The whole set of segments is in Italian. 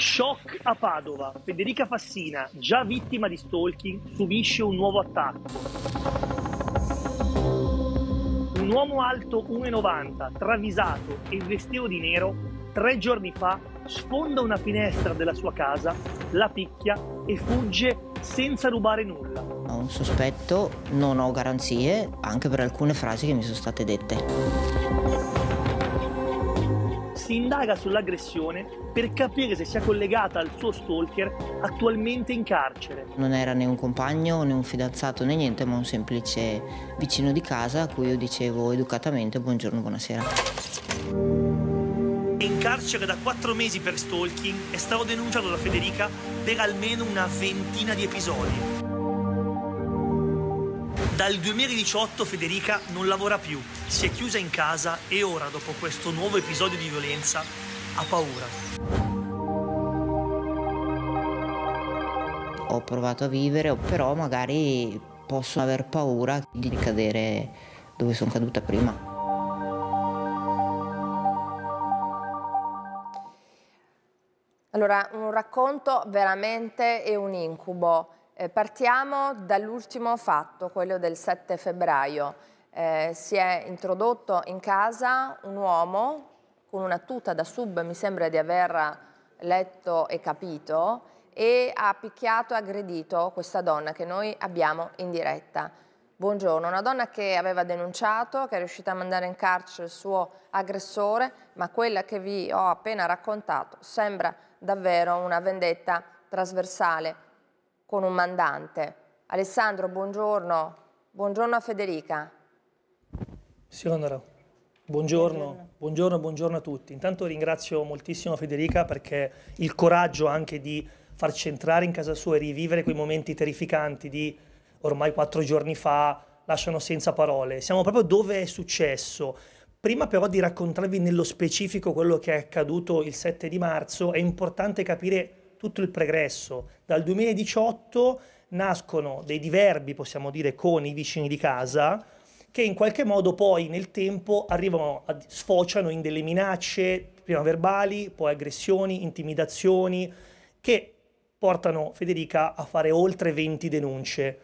Shock a Padova. Federica Fassina, già vittima di stalking, subisce un nuovo attacco. Un uomo alto 1,90, travisato e vestito di nero, tre giorni fa sfonda una finestra della sua casa, la picchia e fugge senza rubare nulla. Ho un sospetto, non ho garanzie, anche per alcune frasi che mi sono state dette si indaga sull'aggressione per capire se sia collegata al suo stalker attualmente in carcere. Non era né un compagno né un fidanzato né niente, ma un semplice vicino di casa a cui io dicevo educatamente buongiorno, buonasera. In carcere da quattro mesi per stalking è stato denunciato da Federica per almeno una ventina di episodi. Dal 2018 Federica non lavora più, si è chiusa in casa e ora, dopo questo nuovo episodio di violenza, ha paura. Ho provato a vivere, però magari posso aver paura di cadere dove sono caduta prima. Allora, un racconto veramente è un incubo. Eh, partiamo dall'ultimo fatto, quello del 7 febbraio. Eh, si è introdotto in casa un uomo con una tuta da sub, mi sembra di aver letto e capito, e ha picchiato e aggredito questa donna che noi abbiamo in diretta. Buongiorno, una donna che aveva denunciato, che è riuscita a mandare in carcere il suo aggressore, ma quella che vi ho appena raccontato sembra davvero una vendetta trasversale con un mandante. Alessandro, buongiorno. Buongiorno a Federica. Signora, buongiorno. Buongiorno, buongiorno a tutti. Intanto ringrazio moltissimo Federica perché il coraggio anche di farci entrare in casa sua e rivivere quei momenti terrificanti di ormai quattro giorni fa lasciano senza parole. Siamo proprio dove è successo. Prima però di raccontarvi nello specifico quello che è accaduto il 7 di marzo, è importante capire tutto il pregresso. Dal 2018 nascono dei diverbi, possiamo dire, con i vicini di casa, che in qualche modo poi nel tempo arrivano, sfociano in delle minacce, prima verbali, poi aggressioni, intimidazioni, che portano Federica a fare oltre 20 denunce.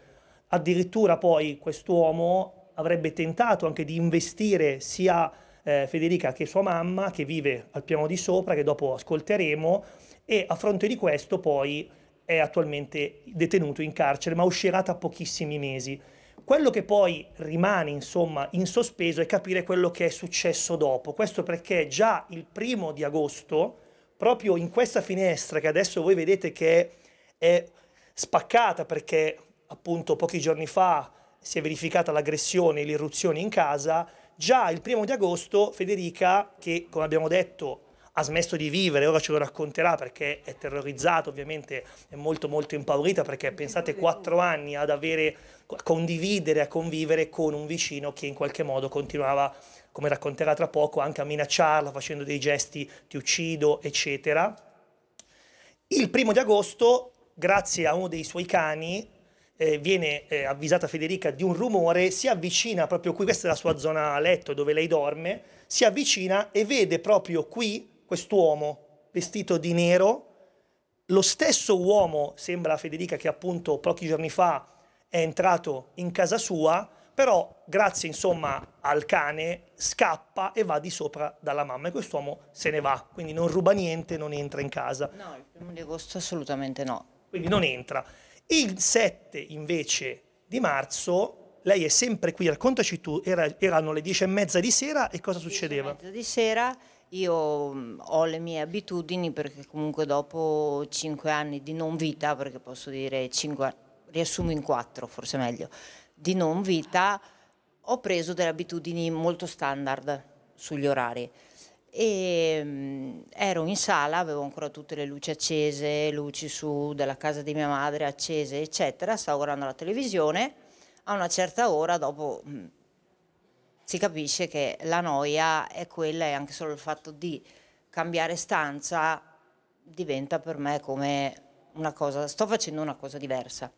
Addirittura poi quest'uomo avrebbe tentato anche di investire sia eh, Federica che sua mamma che vive al piano di sopra, che dopo ascolteremo, e a fronte di questo poi è attualmente detenuto in carcere, ma uscirà tra pochissimi mesi. Quello che poi rimane insomma in sospeso è capire quello che è successo dopo, questo perché già il primo di agosto, proprio in questa finestra che adesso voi vedete che è spaccata perché appunto pochi giorni fa si è verificata l'aggressione e l'irruzione in casa, già il primo di agosto Federica, che come abbiamo detto ha smesso di vivere, ora ce lo racconterà perché è terrorizzata ovviamente, è molto molto impaurita perché pensate quattro anni ad avere, a condividere, a convivere con un vicino che in qualche modo continuava, come racconterà tra poco, anche a minacciarla facendo dei gesti ti uccido eccetera. Il primo di agosto, grazie a uno dei suoi cani, eh, viene eh, avvisata Federica di un rumore, si avvicina proprio qui, questa è la sua zona a letto dove lei dorme, si avvicina e vede proprio qui quest'uomo vestito di nero, lo stesso uomo, sembra Federica, che appunto pochi giorni fa è entrato in casa sua, però grazie insomma al cane scappa e va di sopra dalla mamma e quest'uomo se ne va, quindi non ruba niente, non entra in casa. No, il primo di agosto assolutamente no. Quindi non entra. Il 7 invece di marzo, lei è sempre qui, raccontaci tu, era, erano le 10 e mezza di sera e cosa succedeva? Le 10 e mezza di sera io mm, ho le mie abitudini perché comunque dopo 5 anni di non vita, perché posso dire 5, riassumo in 4 forse meglio, di non vita, ho preso delle abitudini molto standard sugli orari e ehm, mh, ero in sala, avevo ancora tutte le luci accese, luci su della casa di mia madre accese, eccetera, stavo guardando la televisione, a una certa ora dopo mh, mm, si capisce che la noia è quella e anche solo il fatto di cambiare stanza diventa per me come una cosa, sto facendo una cosa diversa,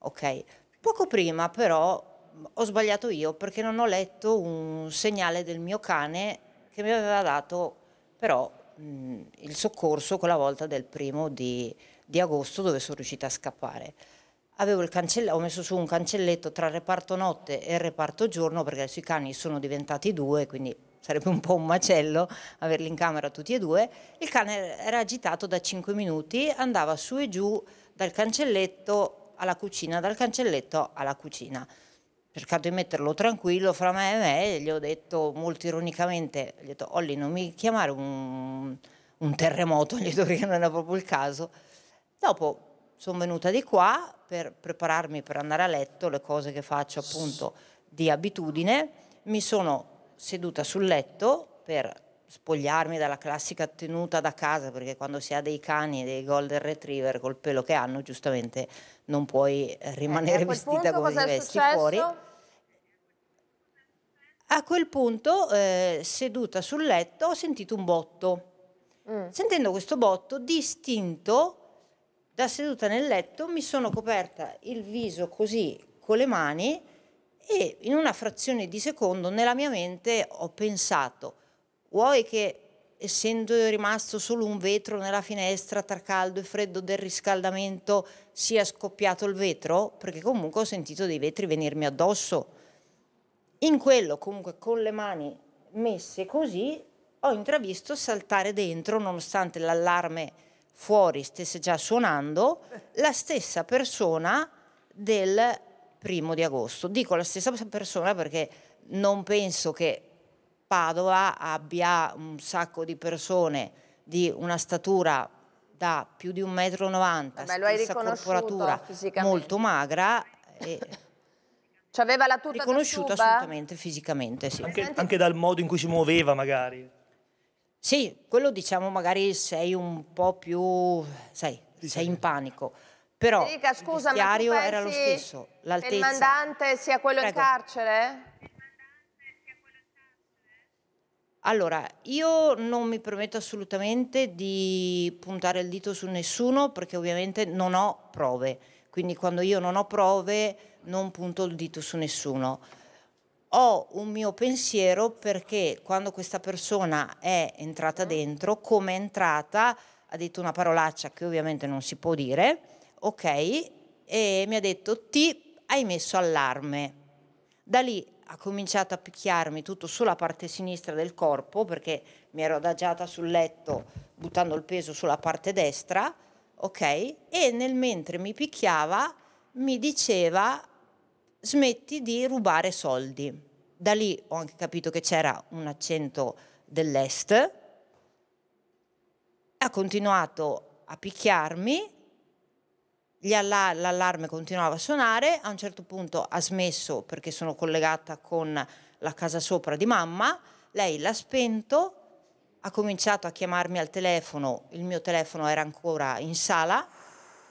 ok? Poco prima però ho sbagliato io perché non ho letto un segnale del mio cane che mi aveva dato però mh, mm, il soccorso quella volta del primo di, di agosto dove sono riuscita a scappare. Avevo il ho messo su un cancelletto tra il reparto notte e il reparto giorno perché adesso i cani sono diventati due, quindi sarebbe un po' un macello averli in camera tutti e due. Il cane era agitato da 5 minuti, andava su e giù dal cancelletto alla cucina, dal cancelletto alla cucina cercato di metterlo tranquillo fra me e me, e gli ho detto molto ironicamente, gli ho detto Olli non mi chiamare un, un terremoto, gli ho detto che non era proprio il caso. Dopo sono venuta di qua per prepararmi per andare a letto, le cose che faccio appunto di abitudine, mi sono seduta sul letto per spogliarmi dalla classica tenuta da casa perché quando si ha dei cani e dei golden retriever col pelo che hanno giustamente non puoi eh, eh, rimanere eh, vestita come ti vesti fuori. A quel punto eh, seduta sul letto ho sentito un botto. Mm. Sentendo questo botto distinto da seduta nel letto mi sono coperta il viso così con le mani e in una frazione di secondo nella mia mente ho pensato vuoi che essendo rimasto solo un vetro nella finestra tra caldo e freddo del riscaldamento sia scoppiato il vetro? Perché comunque ho sentito dei vetri venirmi addosso. In quello comunque con le mani messe così ho intravisto saltare dentro, nonostante l'allarme fuori stesse già suonando, la stessa persona del primo di agosto. Dico la stessa persona perché non penso che Padova abbia un sacco di persone di una statura da più di 1,90 m, stessa corporatura molto magra. E Ci aveva la tuta Riconosciuta assolutamente fisicamente, sì. Anche, anche dal modo in cui si muoveva magari. Sì, quello diciamo magari sei un po' più, sai, sei in panico. Però Federica, scusa, il diario era lo stesso. L'altezza. Il mandante sia quello Prego. in carcere? Allora, io non mi permetto assolutamente di puntare il dito su nessuno perché ovviamente non ho prove, quindi quando io non ho prove non punto il dito su nessuno. Ho un mio pensiero perché quando questa persona è entrata mm. dentro, come è entrata, ha detto una parolaccia che ovviamente non si può dire, ok, e mi ha detto ti hai messo allarme. Da lì ha cominciato a picchiarmi tutto sulla parte sinistra del corpo perché mi ero adagiata sul letto buttando il peso sulla parte destra, ok? E nel mentre mi picchiava mi diceva smetti di rubare soldi. Da lì ho anche capito che c'era un accento dell'est. Ha continuato a picchiarmi l'allarme continuava a suonare, a un certo punto ha smesso perché sono collegata con la casa sopra di mamma, lei l'ha spento, ha cominciato a chiamarmi al telefono, il mio telefono era ancora in sala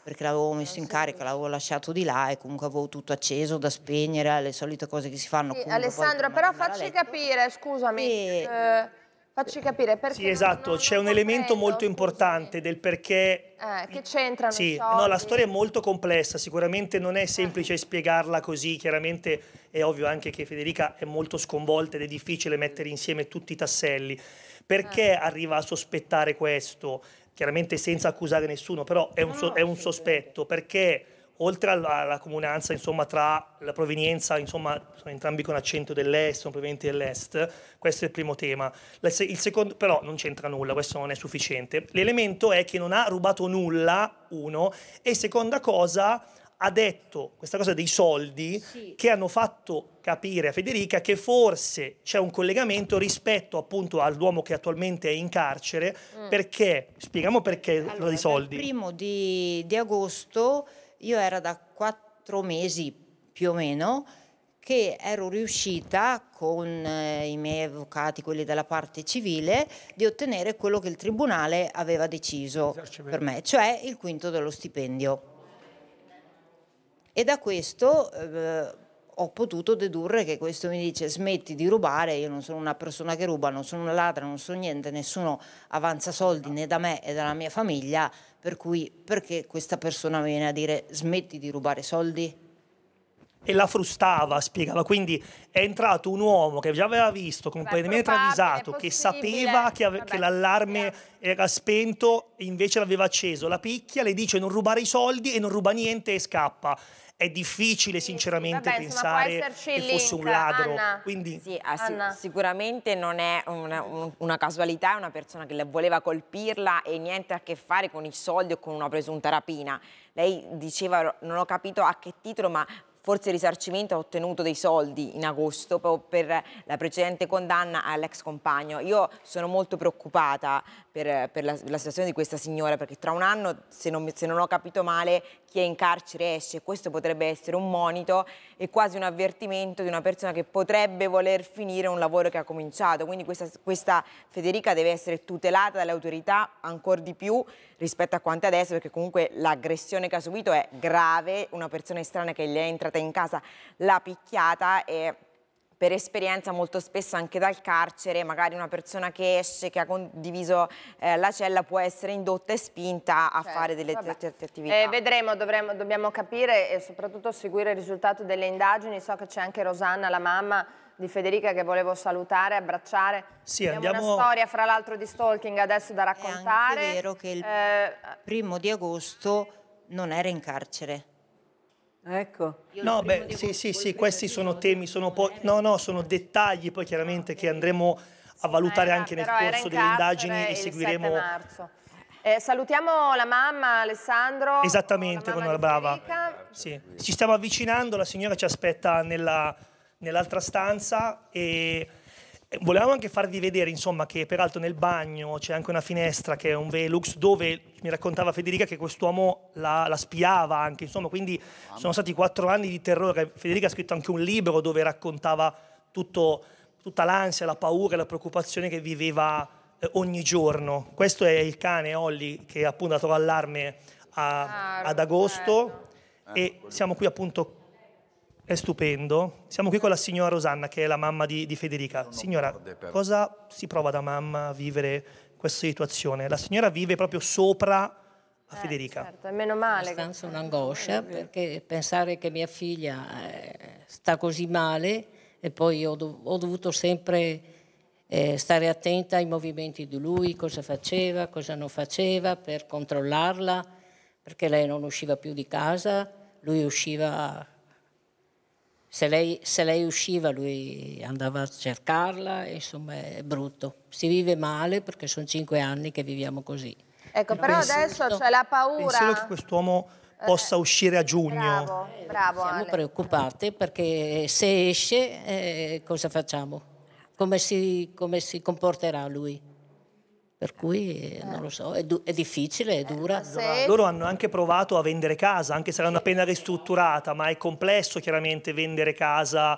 perché l'avevo messo in carica, l'avevo lasciato di là e comunque avevo tutto acceso da spegnere, le solite cose che si fanno. Sì, Alessandra, però facci capire, scusami. E... Eh Facci capire perché. Sì, esatto, c'è un elemento molto importante del perché. Eh, che c'entra sì, no, la storia è molto complessa, sicuramente non è eh. semplice eh. spiegarla così, chiaramente è ovvio anche che Federica è molto sconvolta ed è difficile mettere insieme tutti i tasselli. Perché eh. arriva a sospettare questo? Chiaramente senza accusare nessuno, però è un, so è un sospetto, perché oltre alla, comunanza insomma, tra la provenienza, insomma, sono entrambi con accento dell'est, sono provenienti dell'est, questo è il primo tema. Il secondo, però non c'entra nulla, questo non è sufficiente. L'elemento è che non ha rubato nulla, uno, e seconda cosa, ha detto questa cosa dei soldi sì. che hanno fatto capire a Federica che forse c'è un collegamento rispetto appunto all'uomo che attualmente è in carcere mm. perché, spieghiamo perché allora, dei soldi. Il primo di, di agosto io era da quattro mesi più o meno che ero riuscita con eh, i miei avvocati, quelli della parte civile, di ottenere quello che il tribunale aveva deciso per me, cioè il quinto dello stipendio. E da questo eh, ho potuto dedurre che questo mi dice smetti di rubare, io non sono una persona che ruba, non sono una ladra, non sono niente, nessuno avanza soldi né da me né dalla mia famiglia, per cui perché questa persona viene a dire smetti di rubare soldi? e la frustava, spiegava. Quindi è entrato un uomo che già aveva visto, completamente avvisato, che sapeva che, Vabbè, che l'allarme era spento e invece l'aveva acceso. La picchia, le dice non rubare i soldi e non ruba niente e scappa è difficile sinceramente sì, sì, vabbè, pensare insomma, che fosse un ladro. Anna. Quindi... Ah, sì, Anna. sicuramente non è una, una, casualità, è una persona che voleva colpirla e niente a che fare con i soldi o con una presunta rapina. Lei diceva, non ho capito a che titolo, ma forse il risarcimento ha ottenuto dei soldi in agosto per la precedente condanna all'ex compagno. Io sono molto preoccupata per, per la, la, situazione di questa signora, perché tra un anno, se non, se non, ho capito male, chi è in carcere esce. Questo potrebbe essere un monito e quasi un avvertimento di una persona che potrebbe voler finire un lavoro che ha cominciato. Quindi questa, questa Federica deve essere tutelata dalle autorità ancora di più rispetto a quanto adesso, perché comunque l'aggressione che ha subito è grave, una persona estranea che gli è entrata in casa l'ha picchiata e per esperienza molto spesso anche dal carcere, magari una persona che esce, che ha condiviso eh, la cella può essere indotta e spinta a certo, fare delle certe attività. Eh, vedremo, dovremo, dobbiamo capire e soprattutto seguire il risultato delle indagini, so che c'è anche Rosanna, la mamma di Federica che volevo salutare, abbracciare. Sì, abbiamo una storia fra l'altro di stalking adesso da raccontare. È anche vero che il eh... primo di agosto non era in carcere Ecco. No, beh, sì, sì, sì, questi sono temi, sono, no, eh, no, sono dettagli poi chiaramente che andremo a eh, valutare anche nel corso delle indagini e seguiremo. Eh, salutiamo la mamma Alessandro. Esattamente, la mamma con la brava. Sì. Ci stiamo avvicinando, la signora ci aspetta nell'altra nell stanza e volevamo anche farvi vedere, insomma, che peraltro nel bagno c'è anche una finestra che è un Velux, dove mi raccontava Federica che quest'uomo la, la spiava anche, insomma, quindi sono stati quattro anni di terrore. Federica ha scritto anche un libro dove raccontava tutto, tutta l'ansia, la paura e la preoccupazione che viveva eh, ogni giorno. Questo è il cane Olli che appunto ha dato l'allarme a, ah, ad agosto bello. e eh, siamo qui appunto è stupendo. Siamo qui con la signora Rosanna, che è la mamma di, di Federica. Signora, cosa si prova da mamma a vivere questa situazione? La signora vive proprio sopra a eh, Federica. Certo, meno male. È abbastanza un'angoscia, perché pensare che mia figlia eh, sta così male e poi ho, dov ho dovuto sempre eh, stare attenta ai movimenti di lui, cosa faceva, cosa non faceva, per controllarla, perché lei non usciva più di casa, lui usciva se lei, se lei, usciva lui andava a cercarla, insomma è brutto. Si vive male perché sono cinque anni che viviamo così. Ecco, però penso, adesso c'è la paura... Penso che quest'uomo possa eh, uscire a giugno. Bravo, bravo Siamo Ale. preoccupate perché se esce eh, cosa facciamo? Come si, come si comporterà lui? Per cui eh. non lo so, è, è difficile, è eh, dura. Se... Loro hanno anche provato a vendere casa, anche se l'hanno appena ristrutturata, ma è complesso chiaramente vendere casa,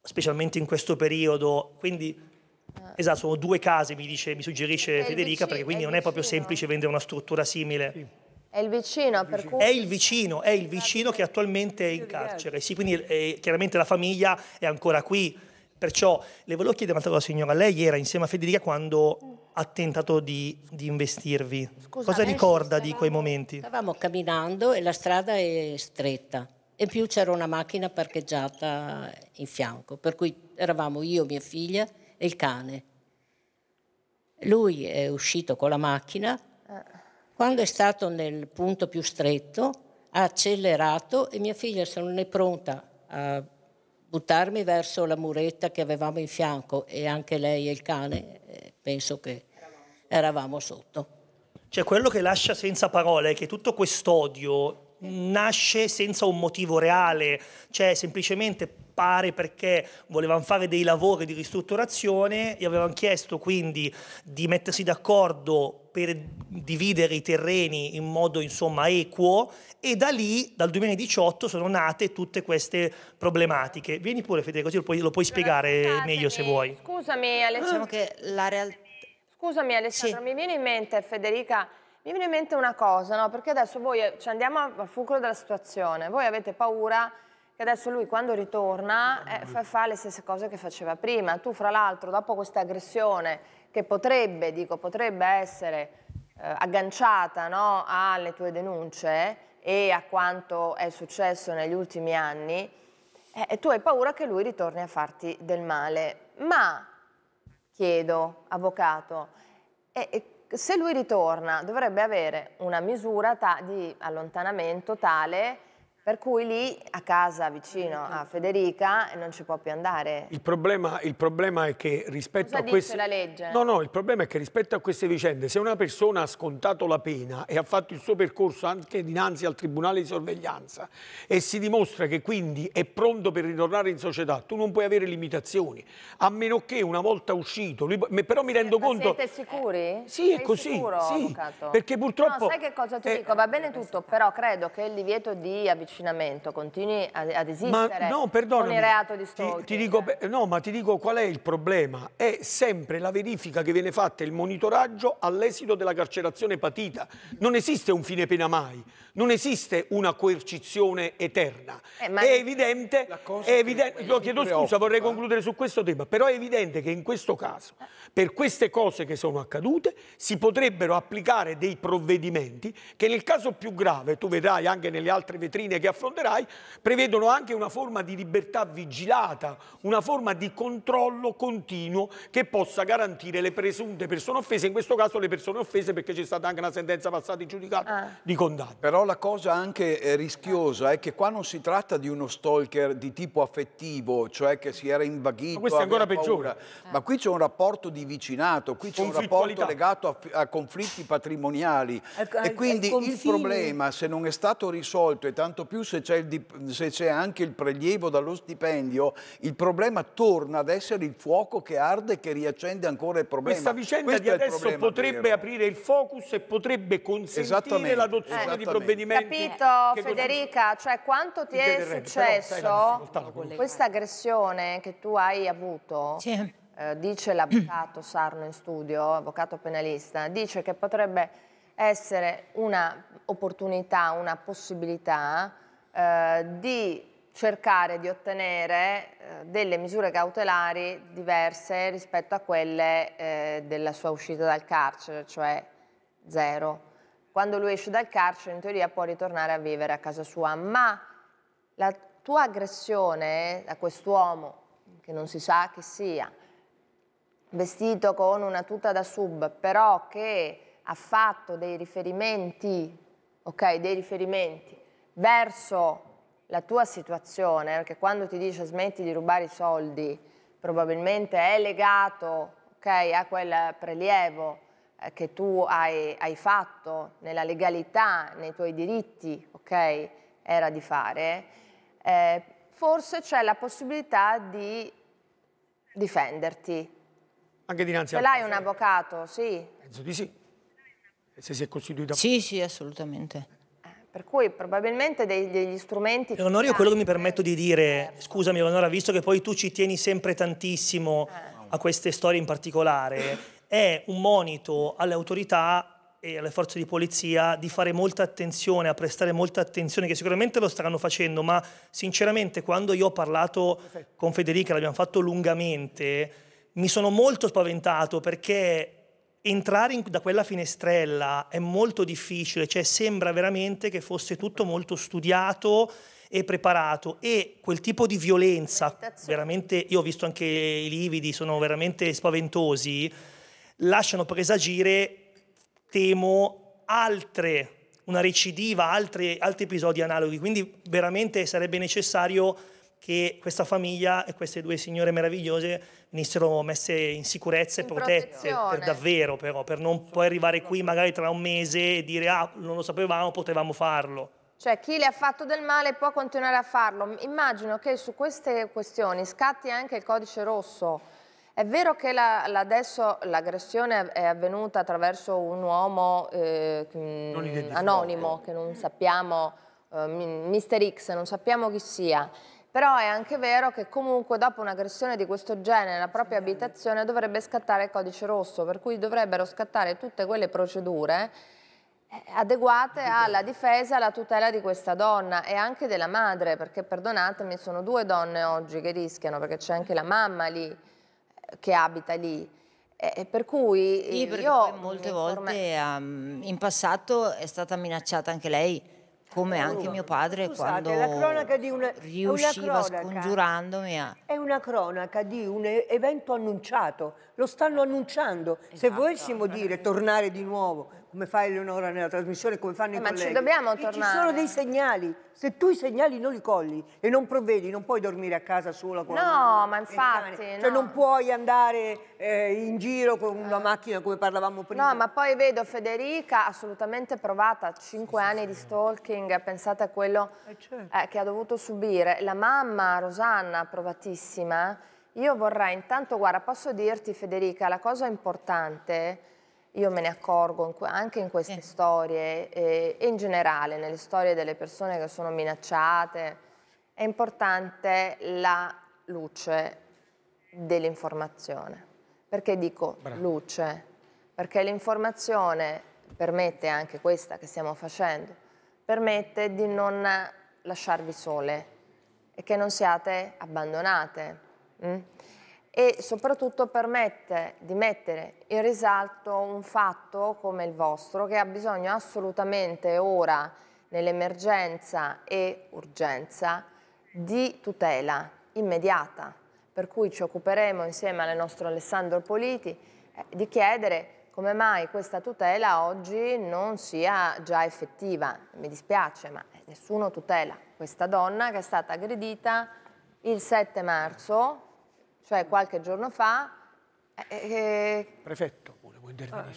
specialmente in questo periodo. Quindi eh. Esatto, sono due casi, mi, dice, mi suggerisce è Federica, vicino, perché quindi è non è proprio semplice vendere una struttura simile. Sì. È il vicino, per cui... È il vicino, è il vicino che attualmente è in carcere. Sì, quindi è, chiaramente la famiglia è ancora qui. Perciò le volevo chiedere un'altra cosa, signora. Lei era insieme a Federica quando ha tentato di, di investirvi. Scusa, Cosa ricorda stavamo, di quei momenti? Stavamo camminando e la strada è stretta In più c'era una macchina parcheggiata in fianco, per cui eravamo io, mia figlia e il cane. Lui è uscito con la macchina, quando è stato nel punto più stretto ha accelerato e mia figlia se non è pronta a buttarmi verso la muretta che avevamo in fianco e anche lei e il cane eh, penso che eravamo sotto. cioè, quello che lascia senza parole è che tutto quest'odio nasce senza un motivo reale, cioè semplicemente pare perché volevano fare dei lavori di ristrutturazione, e avevano chiesto quindi di mettersi d'accordo per dividere i terreni in modo insomma, equo e da lì, dal 2018, sono nate tutte queste problematiche. Vieni pure Federico, così lo puoi, lo puoi spiegare Scusatemi, meglio se vuoi. Scusami Alessandro, diciamo real... Scusami, Alessandro sì. mi viene in mente Federica, mi viene in mente una cosa, no? perché adesso voi, cioè andiamo al fulcro della situazione, voi avete paura che adesso lui quando ritorna eh, fa, fa le stesse cose che faceva prima, tu fra l'altro dopo questa aggressione che potrebbe, dico, potrebbe essere eh, agganciata no, alle tue denunce e a quanto è successo negli ultimi anni, eh, tu hai paura che lui ritorni a farti del male. Ma, chiedo, avvocato, eh, se lui ritorna dovrebbe avere una misura di allontanamento tale per cui lì a casa vicino a Federica non ci può più andare. Il problema, il problema è che rispetto Cosa a queste. la legge? No, no, il problema è che rispetto a queste vicende, se una persona ha scontato la pena e ha fatto il suo percorso anche dinanzi al tribunale di sorveglianza e si dimostra che quindi è pronto per ritornare in società, tu non puoi avere limitazioni. A meno che una volta uscito, lui... però mi rendo Ma conto. Siete sicuri? Eh, sì, Sei è così. Sicuro, sì, avvocato? perché purtroppo. No, sai che cosa ti eh... dico? Va bene eh, tutto, però credo che il divieto di avvicinamento trascinamento continui ad, esistere ma no, con il reato di stalking. Ti, ti dico, no, ma ti dico qual è il problema. È sempre la verifica che viene fatta, il monitoraggio all'esito della carcerazione patita. Non esiste un fine pena mai, non esiste una coercizione eterna. Eh, È evidente, è evidente lo chiedo scusa, vorrei concludere su questo tema, però è evidente che in questo caso, per queste cose che sono accadute, si potrebbero applicare dei provvedimenti che nel caso più grave, tu vedrai anche nelle altre vetrine che che affronterai prevedono anche una forma di libertà vigilata, una forma di controllo continuo che possa garantire le presunte persone offese, in questo caso le persone offese perché c'è stata anche una sentenza passata in giudicato ah. di condanna. Però la cosa anche eh, rischiosa è che qua non si tratta di uno stalker di tipo affettivo, cioè che si era invaghito. Ma questo è ancora peggiore. Eh. Ma qui c'è un rapporto di vicinato, qui c'è un rapporto legato a, a conflitti patrimoniali. Ecco, e quindi il problema, se non è stato risolto e tanto più più se c'è, se c'è anche il prelievo dallo stipendio, il problema torna ad essere il fuoco che arde e che riaccende ancora il problema. Questa vicenda Questo di adesso potrebbe vero. aprire il focus e potrebbe consentire l'adozione di provvedimenti. Capito Federica, cioè quanto ti è successo questa aggressione che tu hai avuto? Sì. Eh, dice l'avvocato Sarno in studio, avvocato penalista, dice che potrebbe essere un'opportunità, una possibilità eh, di cercare di ottenere eh, delle misure cautelari diverse rispetto a quelle eh, della sua uscita dal carcere, cioè zero. Quando lui esce dal carcere in teoria può ritornare a vivere a casa sua, ma la tua aggressione a quest'uomo, che non si sa chi sia, vestito con una tuta da sub, però che ha fatto dei riferimenti, ok, dei riferimenti verso la tua situazione, perché quando ti dice smetti di rubare i soldi, probabilmente è legato okay, a quel prelievo eh, che tu hai, hai, fatto nella legalità, nei tuoi diritti, ok, era di fare, eh, forse c'è la possibilità di difenderti. Anche dinanzi a... Ce l'hai un eh. avvocato, sì? Penso di sì. se si è costituito... Sì, sì, assolutamente. Per cui probabilmente dei, degli strumenti... Onorio, quello che mi eh. permetto di dire, scusami Onora, visto che poi tu ci tieni sempre tantissimo eh. a queste storie in particolare, è un monito alle autorità e alle forze di polizia di fare molta attenzione, a prestare molta attenzione, che sicuramente lo staranno facendo, ma sinceramente quando io ho parlato con Federica, l'abbiamo fatto lungamente, mi sono molto spaventato perché entrare in, da quella finestrella è molto difficile, cioè sembra veramente che fosse tutto molto studiato e preparato e quel tipo di violenza, veramente, io ho visto anche i lividi, sono veramente spaventosi, lasciano presagire, temo, altre, una recidiva, altri, altri episodi analoghi, quindi veramente sarebbe necessario che questa famiglia e queste due signore meravigliose venissero messe in sicurezza e protette per davvero però, per non poi arrivare qui magari tra un mese e dire ah non lo sapevamo, potevamo farlo. Cioè chi le ha fatto del male può continuare a farlo. Immagino che su queste questioni scatti anche il codice rosso. È vero che la, la adesso l'aggressione è avvenuta attraverso un uomo eh, mm, anonimo, che non sappiamo, eh, Mister X, non sappiamo chi sia. Però è anche vero che comunque dopo un'aggressione di questo genere nella propria abitazione dovrebbe scattare il codice rosso, per cui dovrebbero scattare tutte quelle procedure eh, adeguate alla difesa alla tutela di questa donna e anche della madre, perché perdonatemi, sono due donne oggi che rischiano, perché c'è anche la mamma lì eh, che abita lì. E per cui sì, io molte volte ehm, in passato è stata minacciata anche lei come anche mio padre Scusate, quando una, riusciva cronaca, scongiurandomi a... È una cronaca di un evento annunciato, lo stanno annunciando. Esatto, Se volessimo dire tornare di nuovo, come fa Eleonora nella trasmissione, come fanno eh, i ma colleghi. Ma ci dobbiamo tornare. Ci sono dei segnali. Se tu i segnali non li colli e non provvedi, non puoi dormire a casa sola con No, una ma infatti. Cioè, no. Cioè non puoi andare eh, in giro con una macchina come parlavamo prima. No, ma poi vedo Federica assolutamente provata, 5 sì, anni sì. di stalking, pensate a quello eh, certo. Eh, che ha dovuto subire. La mamma Rosanna, provatissima. Io vorrei intanto, guarda, posso dirti Federica, la cosa importante io me ne accorgo anche in queste eh. storie e, in generale nelle storie delle persone che sono minacciate. È importante la luce dell'informazione. Perché dico Bravo. luce? Perché l'informazione permette anche questa che stiamo facendo, permette di non lasciarvi sole e che non siate abbandonate. Mm? e soprattutto permette di mettere in risalto un fatto come il vostro che ha bisogno assolutamente ora nell'emergenza e urgenza di tutela immediata, per cui ci occuperemo insieme al nostro Alessandro Politi eh, di chiedere come mai questa tutela oggi non sia già effettiva. Mi dispiace, ma nessuno tutela questa donna che è stata aggredita il 7 marzo cioè qualche giorno fa... Eh, eh, eh Prefetto pure, può intervenire.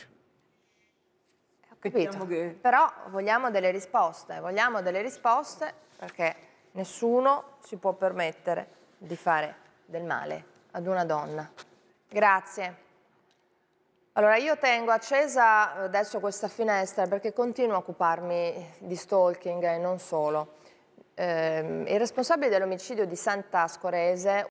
Eh, capito, diciamo che... però vogliamo delle risposte, vogliamo delle risposte perché nessuno si può permettere di fare del male ad una donna. Grazie. Allora io tengo accesa eh, adesso questa finestra perché continuo a occuparmi di stalking e non solo. Eh, il responsabile dell'omicidio di Santa Scorese